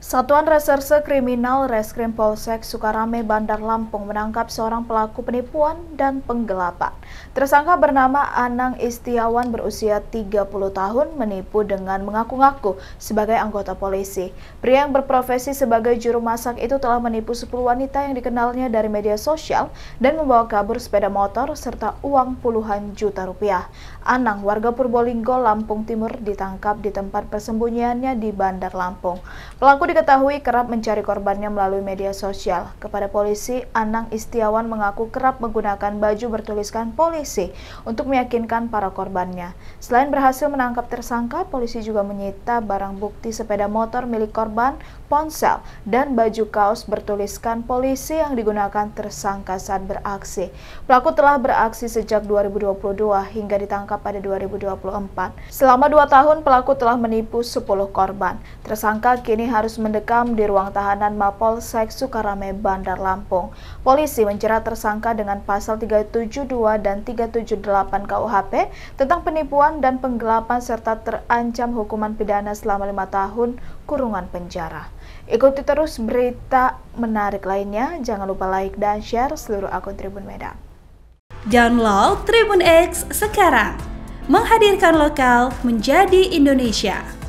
Satuan Reserse Kriminal Reskrim Polsek Sukarame Bandar Lampung menangkap seorang pelaku penipuan dan penggelapan. Tersangka bernama Anang Istiawan berusia 30 tahun menipu dengan mengaku-ngaku sebagai anggota polisi. Pria yang berprofesi sebagai juru masak itu telah menipu 10 wanita yang dikenalnya dari media sosial dan membawa kabur sepeda motor serta uang puluhan juta rupiah. Anang, warga Purbolinggo, Lampung Timur ditangkap di tempat persembunyiannya di Bandar Lampung. Pelaku diketahui kerap mencari korbannya melalui media sosial. Kepada polisi, Anang Istiawan mengaku kerap menggunakan baju bertuliskan polisi untuk meyakinkan para korbannya. Selain berhasil menangkap tersangka, polisi juga menyita barang bukti sepeda motor milik korban, ponsel, dan baju kaos bertuliskan polisi yang digunakan tersangka saat beraksi. Pelaku telah beraksi sejak 2022 hingga ditangkap pada 2024. Selama dua tahun, pelaku telah menipu 10 korban. Tersangka kini harus mendekam di ruang tahanan Mapolsek Sukarame, Bandar Lampung. Polisi menjerat tersangka dengan pasal 372 dan 378 KUHP tentang penipuan dan penggelapan serta terancam hukuman pidana selama lima tahun kurungan penjara. Ikuti terus berita menarik lainnya. Jangan lupa like dan share seluruh akun Tribun Medan. Download Tribun X sekarang. Menghadirkan lokal menjadi Indonesia.